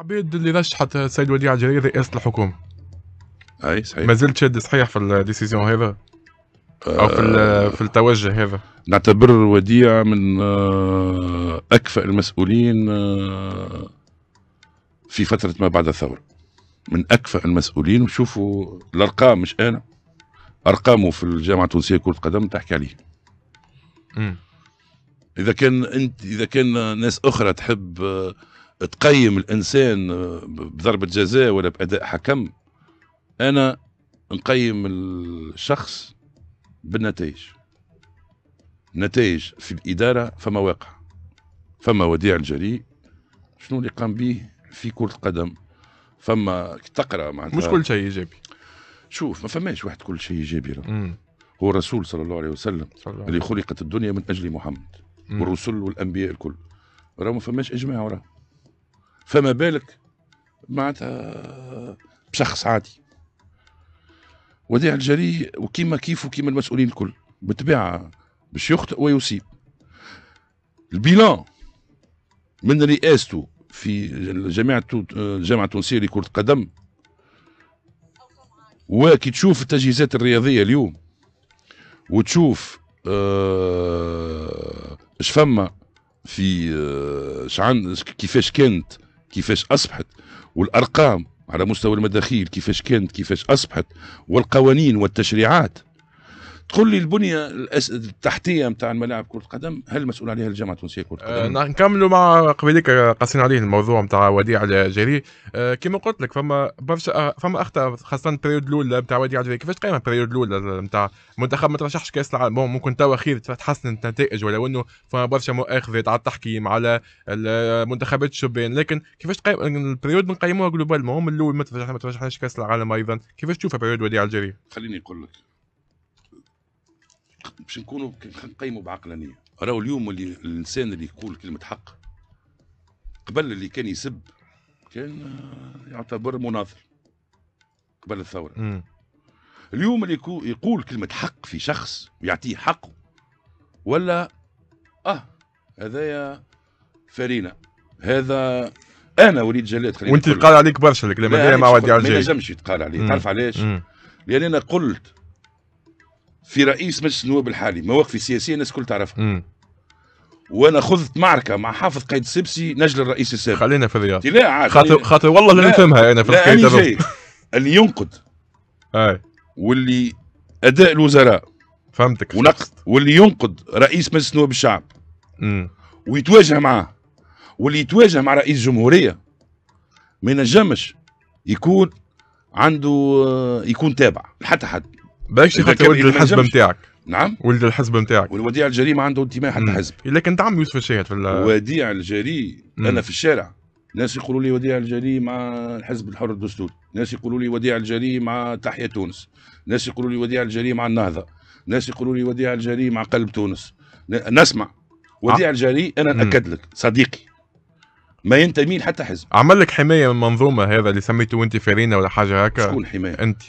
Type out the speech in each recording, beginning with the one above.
عبيد اللي رشحت السيد وديع الجريري رئاسه الحكومه اي صحيح ما زلت شاد صحيح في الديسيزيون هذا او في آه في التوجه هذا نعتبر وديع من آه، اكفأ المسؤولين آه، في فتره ما بعد الثوره من اكفأ المسؤولين وشوفوا الارقام مش انا ارقامه في الجامعه التونسيه كره قدم تحكي عليه امم. اذا كان انت اذا كان ناس اخرى تحب آه، تقيم الانسان بضربه جزاء ولا باداء حكم انا نقيم الشخص بالنتائج نتائج في الاداره فما واقع فما وديع الجريء شنو اللي قام به في كره القدم فما تقرا معناتها مش كل شيء ايجابي شوف ما فماش واحد كل شيء ايجابي هو الرسول صلى الله عليه وسلم صلى الله عليه. اللي خلقت الدنيا من اجل محمد مم. والرسل والانبياء الكل راه ما فماش اجماع وراه فما بالك معناتها بشخص عادي وديع الجري وكيما كيف وكيما المسؤولين الكل بالطبيعه باش يخطئ ويصيب البيلان من رئاسته في جامعة الجامعة التونسية لكرة القدم وكي تشوف التجهيزات الرياضية اليوم وتشوف آه، اش فما في اش آه، كيفاش كانت كيفاش أصبحت والأرقام على مستوى المداخيل كيفاش كانت كيفاش أصبحت والقوانين والتشريعات تقول لي البنيه التحتيه نتاع الملاعب كره القدم هل مسؤول عليها الجامعه التونسيه كره القدم؟ أه نكملوا نعم، مع قبيلك قاسين عليه الموضوع نتاع وديع الجري أه كما قلت لك فما برشا آه، فما اخطاء خاصه البريود الاولى نتاع وديع الجري كيفاش تقيم البريود الاولى نتاع المنتخب ما ترشحش كاس العالم ممكن توا خير تحسنت النتائج ولو انه فما برشا مؤاخذات على التحكيم على المنتخبات الشبان لكن كيفاش تقيم البريود نقيموها جلوبال ما هم الاول ما ترشحناش كاس العالم ايضا كيفاش تشوف بريود وديع الجري؟ خليني اقول لك باش نكونوا نقيموا بعقلانيه راهو اليوم اللي الانسان اللي يقول كلمه حق قبل اللي كان يسب كان آه، يعتبر مناظر قبل الثوره م. اليوم اللي يقول كلمه حق في شخص ويعطيه حقه ولا اه هذايا فارينا هذا انا وليد جلاد خلينا وانت قال عليك برشا الكلام هذا ما ودي عرجي ما ينجمش يتقال عليه تعرف علاش؟ لان انا قلت في رئيس مجلس النواب الحالي مواقفي السياسيه الناس الكل تعرفها وانا خذت معركه مع حافظ قيد السبسي نجل الرئيس السابق خلينا في الرياض لا خاطر خاطر والله اللي نفهمها انا يعني، في الحكايه اللي ينقد اي واللي اداء الوزراء فهمتك ونقد واللي ينقد رئيس مجلس نواب الشعب امم ويتواجه معاه واللي يتواجه مع رئيس جمهوريه ما ينجمش يكون عنده آه، يكون تابع لحتى حد باش انت ولد الحزب نتاعك نعم ولد الحزب نتاعك والوديع الجري ما عنده انتماء حتى حزب لكن دعم يوسف الشاهد في وديع الجري انا في الشارع ناس يقولوا لي وديع الجري مع الحزب الحر الدستوري ناس يقولوا لي وديع الجري مع تحيا تونس ناس يقولوا لي وديع الجري مع النهضه ناس يقولوا لي وديع الجري مع قلب تونس نسمع آه. وديع الجري انا ناكد لك صديقي ما ينتمي حتى حزب عمل لك حمايه من المنظومه هذا اللي سميته انت فيرينا ولا حاجه هكا شكون حمايه انت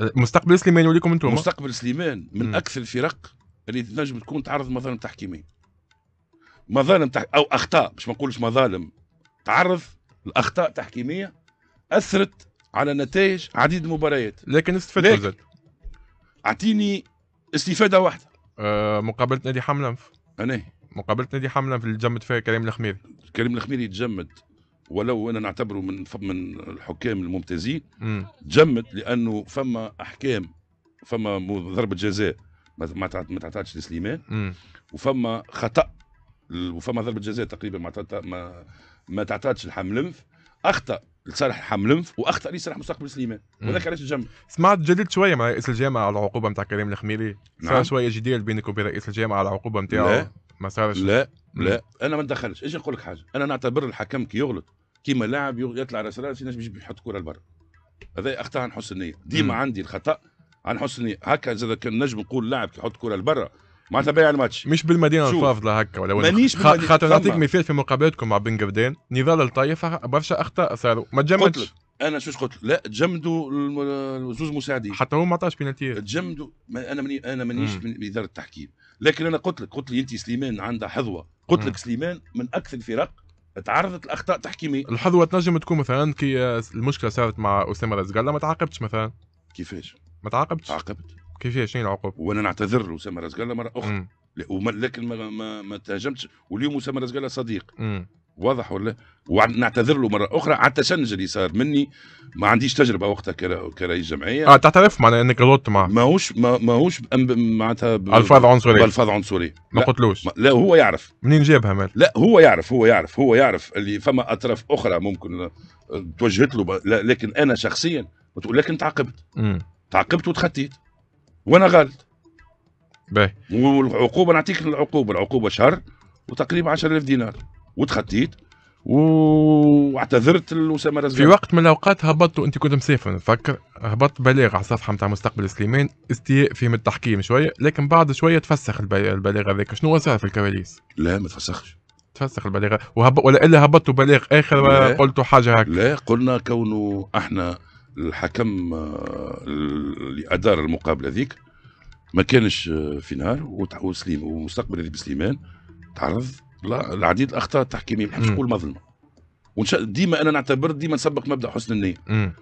مستقبل سليمان وليكم انتم مستقبل سليمان من م. اكثر الفرق اللي تنجم تكون تعرض مظالم تحكيميه مظالم تح... او اخطاء باش ما نقولش مظالم تعرض لاخطاء تحكيميه اثرت على نتائج عديد المباريات لكن استفدت اعطيني استفاده واحده أه مقابله نادي حملنف انا مقابله نادي حملنف اللي تجمد فيها كريم الخميري كريم الخميري تجمد ولو انا نعتبره من من الحكام الممتازين جمد لانه فما احكام فما ضربه جزاء ما تعطاتش لسليمان وفما خطا وفما ضربه جزاء تقريبا ما ما, ما تعطاتش اخطا لصالح حملنف واخطا لصالح مستقبل سليمان وذاك علاش الجمع سمعت جديد شويه مع رئيس الجامعه على العقوبه نتاع كريم الخميري صار نعم. شويه جديد بينك وبين رئيس الجامعه على العقوبه نتاعو ما صارش لا لا انا ما ندخلش ايش نقول لك حاجه انا نعتبر الحكم كي يغلط كيما لاعب يطلع راس راس ناس باش يحط كره لبرا هذا اخطاء عن حسن النيه ديما عندي الخطا عن حسن النيه هكا اذا كان نجم نقول لاعب يحط كره لبرا معناتها بايع الماتش مش بالمدينه الفافضه هكا ولا مانيش خاطر نعطيك مثال في مقابلتكم مع بن قردان نضال الطايفه برشا اخطاء صاروا ما تجمدش انا شو قلت لا تجمدوا زوج مساعدين حتى هو ما عطاش بينالتي تجمدوا انا مني انا مانيش من اداره التحكيم لكن انا قلت لك قلت لي انت سليمان عندها حظوه قلت لك سليمان من اكثر الفرق تعرضت لاخطاء تحكيميه الحظوه تنجم تكون مثلا كي آه، المشكله صارت مع اسامه رزقالة ما تعاقبتش مثلا كيفاش ما تعاقبتش تعاقبت كيفاش شنو العقوب وانا نعتذر لاسامه رزقالة مره اخرى لكن ما, ما, ما تهاجمتش واليوم اسامه رزقالة صديق مم. واضح ولا ونعتذر له مره اخرى على التشنج اللي صار مني ما عنديش تجربه وقتها كرئيس جمعيه اه تعترف معناها انك غلطت معه ماهوش ماهوش معناتها الفاظ عنصريه بالفاظ عنصريه ما قلتلوش لا هو يعرف منين جابها مال لا هو يعرف هو يعرف هو يعرف اللي فما اطراف اخرى ممكن آه، توجهت له لكن انا شخصيا لكن تعاقبت تعاقبت وتخطيت وانا غلط باهي والعقوبه نعطيك العقوبه العقوبه شهر وتقريبا 10000 دينار وتخطيت واعتذرت لاسامه رزاق في وقت من الاوقات هبطت وانت كنت مسافر نفكر هبطت بلاغ على الصفحه نتاع مستقبل سليمان استياء في من التحكيم شويه لكن بعد شويه تفسخ البلاغ هذاك شنو صار في الكواليس؟ لا ما تفسخش تفسخ البلاغ وهب... ولا الا هبطت بلاغ اخر وقلت حاجه هكا لا قلنا كونه احنا الحكم آه، اللي ادار المقابله ذيك ما كانش آه، في نهار وسليم ومستقبل بسليمان تعرض لا العديد الاخطاء التحكيميه ما نقول مظلمه ديما انا نعتبر ديما نسبق مبدا حسن النيه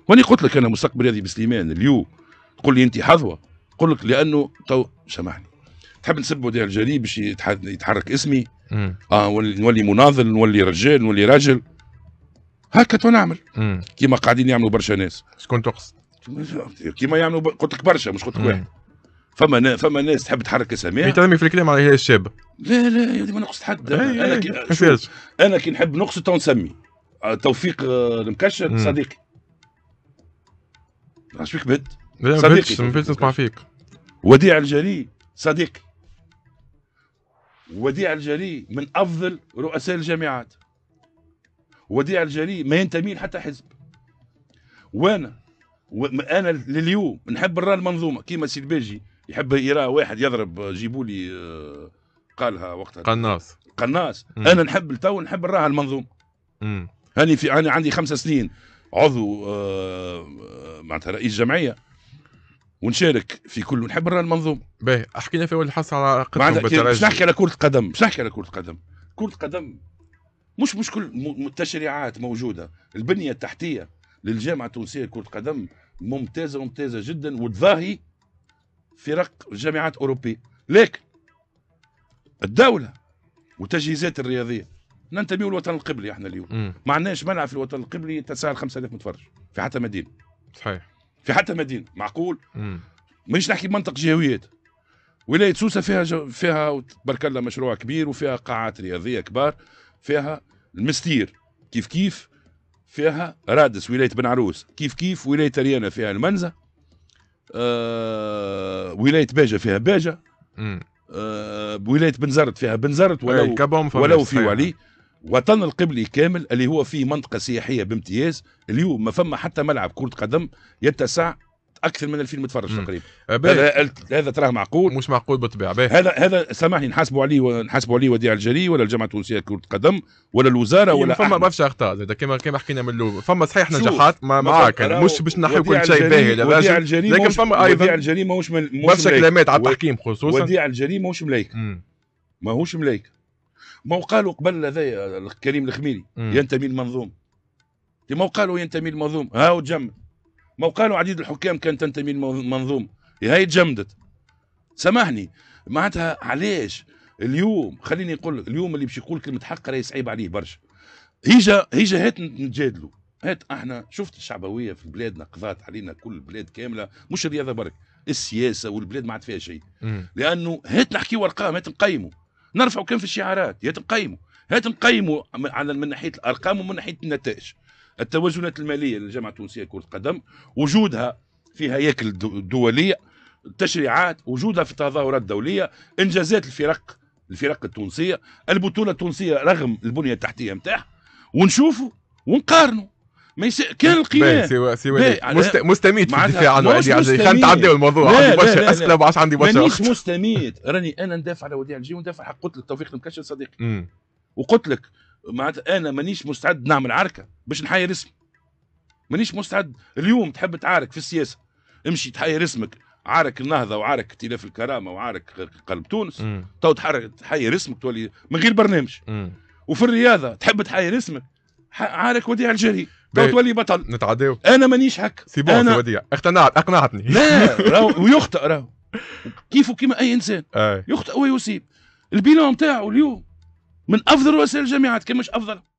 واني قلت لك انا مستقبل هذه بسليمان اليوم تقول لي انت حظوه قل لك لانه تو سامحني تحب نسبه ديال الجري باش يتحرك اسمي مم. اه نولي مناضل نولي رجال نولي راجل هكا تو نعمل كيما قاعدين يعملوا برشا ناس شكون تقصد كيما يعملوا ب... قلت لك برشا مش قلت لك واحد فما فما ناس تحب تحرك اسامي يتعلمي يعني في الكلام على الشاب لا لا يا ما نقصد حد إيه، إيه، انا إيه. كي انا كي نحب نقصد تو نسمي آه، توفيق آه، المكشر صديقي اش فيك بد صديقي نسمع فيك وديع الجري صديقي وديع الجري من افضل رؤساء الجامعات وديع الجري ما ينتمي حتى حزب وانا وانا لليوم نحب نرى المنظومه كيما سي البيجي يحب يرى واحد يضرب جيبوا لي آه، قالها وقتها قناص قناص انا نحب التو نحب نراها المنظوم هاني في انا عندي خمسة سنين عضو آه، معناتها رئيس جمعيه ونشارك في كل نحب نرى المنظوم باهي احكي لنا في اول حصه على قدم مش نحكي على كره قدم مش نحكي على كره قدم كره قدم مش مش كل التشريعات موجوده البنيه التحتيه للجامعه التونسيه لكره القدم ممتازه ممتازه جدا وتضاهي فرق الجامعات أوروبية لكن الدولة وتجهيزات الرياضية ننتمي للوطن القبلي احنا اليوم ما عندناش ملعب في الوطن القبلي يتساهل 5000 متفرج في حتى مدينة صحيح في حتى مدينة معقول مانيش نحكي بمنطق جهويات ولايه سوسه فيها جو فيها تبارك الله مشروع كبير وفيها قاعات رياضيه كبار فيها المستير كيف كيف فيها رادس ولايه بن عروس كيف كيف ولايه ريانا فيها المنزه آه ولايه باجه فيها باجه آه ولايه بنزرت فيها بنزرت إيه، ولو ولو في ولي وطن القبلي كامل اللي هو فيه منطقه سياحيه بامتياز اليوم ما فما حتى ملعب كره قدم يتسع اكثر من 2000 متفرج تقريبا أه، هذا هذا تراه معقول مش معقول بالطبيعه هذا هذا سامحني نحاسبوا عليه نحاسبوا عليه وديع الجري ولا الجامعه التونسيه لكره القدم ولا الوزاره يعني ولا فما فيش اخطاء زاد كما كما حكينا من الاول فما صحيح نجاحات معاك مش باش نحكي كل شيء باهي لكن فما ايضا وديع الجري ماهوش فيش كلمات على التحكيم خصوصا وديع الجري ماهوش ملايك ماهوش ملايك ما هو قالوا قبل هذا كريم الخميري ينتمي للمنظوم ما قالوا ينتمي للمنظوم هاو تجمد قالوا عديد الحكام كان تنتمي لمنظومة هي تجمدت سامحني معناتها علاش اليوم خليني نقول لك اليوم اللي باش يقول كلمه حق راهي صعيب عليه برشا هيجا هيجا هات نتجادلوا هات احنا شفت الشعبويه في بلادنا قضات علينا كل البلاد كامله مش الرياضه برك السياسه والبلاد ما عاد فيها شيء لانه هات نحكيو ارقام هات نقيموا نرفعوا كم في الشعارات هات نقيموا هات نقيموا على من ناحيه الارقام ومن ناحيه النتائج التوازنات الماليه للجامعه التونسيه لكره القدم وجودها في هياكل الدوليه التشريعات وجودها في التظاهرات الدوليه انجازات الفرق الفرق التونسيه البطوله التونسيه رغم البنيه التحتيه نتاعها ونشوفوا ونقارنوا ما يس... كان القيام سوا سوا مست... مستميت في الدفاع عن عندي عندي خلينا نتعداو الموضوع عندي برشا اسئله وما عندي برشا مانيش مستميت راني انا ندافع على وديع الجي وندافع حق قلت لك توفيق المكشف صديقي وقلت لك معناتها انا مانيش مستعد نعمل عركه باش نحير اسمي مانيش مستعد اليوم تحب تعارك في السياسه امشي تحير اسمك عارك النهضه وعارك ائتلاف الكرامه وعارك قلب تونس تو تحرك تحير اسمك تولي من غير برنامج وفي الرياضه تحب تحير اسمك عارك وديع الجري تو تولي بطل نتعداو انا مانيش هك سي بون أنا... وديع اقتنعت اقنعتني لا راو ويخطئ راو كيف كيما اي انسان يخطئ ويصيب البيلون نتاعو اليوم من افضل وسائل الجامعات كان مش افضل